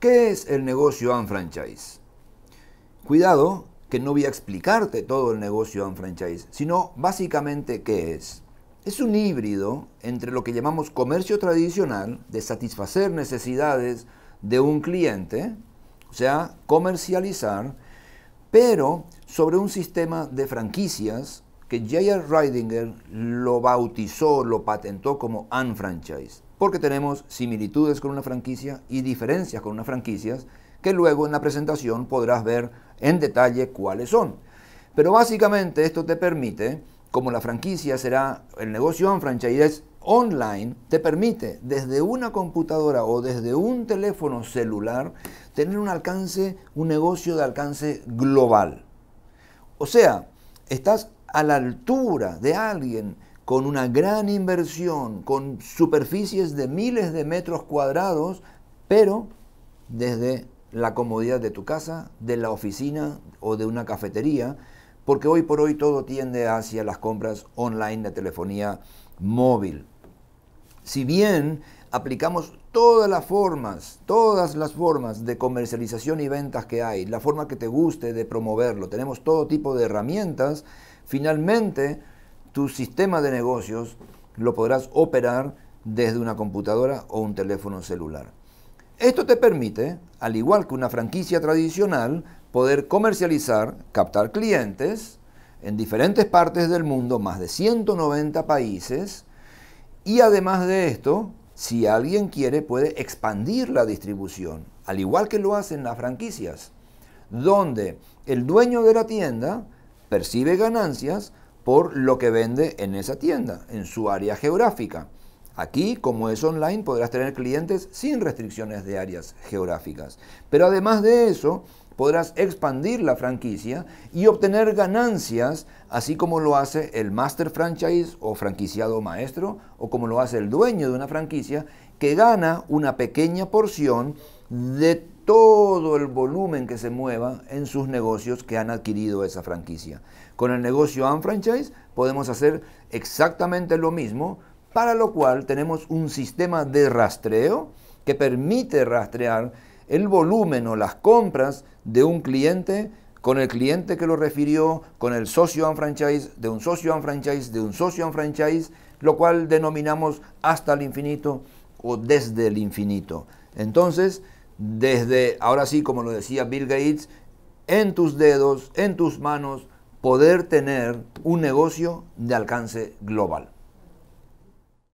¿Qué es el negocio and franchise? Cuidado que no voy a explicarte todo el negocio and franchise, sino básicamente qué es. Es un híbrido entre lo que llamamos comercio tradicional de satisfacer necesidades de un cliente, o sea, comercializar, pero sobre un sistema de franquicias que J.R. Ridinger lo bautizó, lo patentó como franchise porque tenemos similitudes con una franquicia y diferencias con unas franquicias que luego en la presentación podrás ver en detalle cuáles son. Pero básicamente esto te permite, como la franquicia será el negocio en franchise online, te permite desde una computadora o desde un teléfono celular tener un alcance, un negocio de alcance global. O sea, estás a la altura de alguien con una gran inversión, con superficies de miles de metros cuadrados, pero desde la comodidad de tu casa, de la oficina o de una cafetería, porque hoy por hoy todo tiende hacia las compras online de telefonía móvil. Si bien aplicamos todas las formas, todas las formas de comercialización y ventas que hay, la forma que te guste de promoverlo, tenemos todo tipo de herramientas, finalmente tu sistema de negocios lo podrás operar desde una computadora o un teléfono celular. Esto te permite, al igual que una franquicia tradicional, poder comercializar, captar clientes en diferentes partes del mundo, más de 190 países, y además de esto, si alguien quiere, puede expandir la distribución, al igual que lo hacen las franquicias, donde el dueño de la tienda percibe ganancias, por lo que vende en esa tienda, en su área geográfica. Aquí, como es online, podrás tener clientes sin restricciones de áreas geográficas. Pero además de eso, podrás expandir la franquicia y obtener ganancias, así como lo hace el master franchise o franquiciado maestro, o como lo hace el dueño de una franquicia, que gana una pequeña porción de todo el volumen que se mueva en sus negocios que han adquirido esa franquicia. Con el negocio and franchise podemos hacer exactamente lo mismo, para lo cual tenemos un sistema de rastreo que permite rastrear el volumen o las compras de un cliente con el cliente que lo refirió, con el socio and franchise, de un socio and franchise, de un socio and franchise, lo cual denominamos hasta el infinito o desde el infinito. Entonces, desde, ahora sí, como lo decía Bill Gates, en tus dedos, en tus manos, poder tener un negocio de alcance global.